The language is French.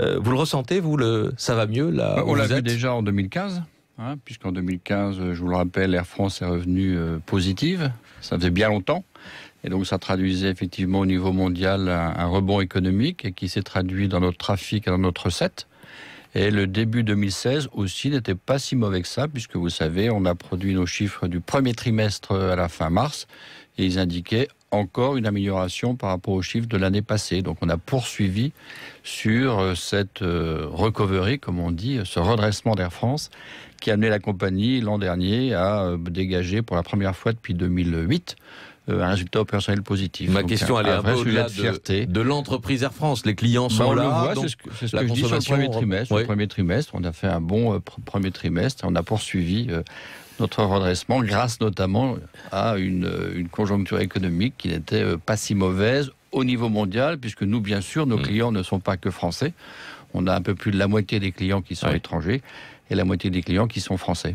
Euh, vous le ressentez, vous, le, ça va mieux là bah, On l'a vu déjà en 2015, hein, puisqu'en 2015, euh, je vous le rappelle, Air France est revenue euh, positive. Ça faisait bien longtemps. Et donc ça traduisait effectivement au niveau mondial un, rebond économique qui s'est traduit dans notre trafic et dans notre recette. Et le début 2016 aussi n'était pas si mauvais que ça, puisque vous savez, on a produit nos chiffres du premier trimestre euh, à la fin mars, et ils indiquaient encore une amélioration par rapport aux chiffres de l'année passée. Donc on a poursuivi sur euh, cette euh, recovery, comme on dit, ce redressement d'Air France, qui a amené la compagnie l'an dernier à dégager pour la première fois depuis 2008 euh, un résultat opérationnel positif. Ma question, allait un, peu au-delà de, l'entreprise Air France. Les clients sont là. Bah, on le voit, c'est ce que, je dis sur le premier trimestre. premier trimestre, on a fait un bon euh, premier trimestre. On a poursuivi euh, notre redressement grâce notamment à une, conjoncture économique qui n'était pas si mauvaise au niveau mondial, puisque nous, bien sûr, nos mm. clients ne sont pas que français. On a un peu plus de la moitié des clients qui sont étrangers et la moitié des clients qui sont français.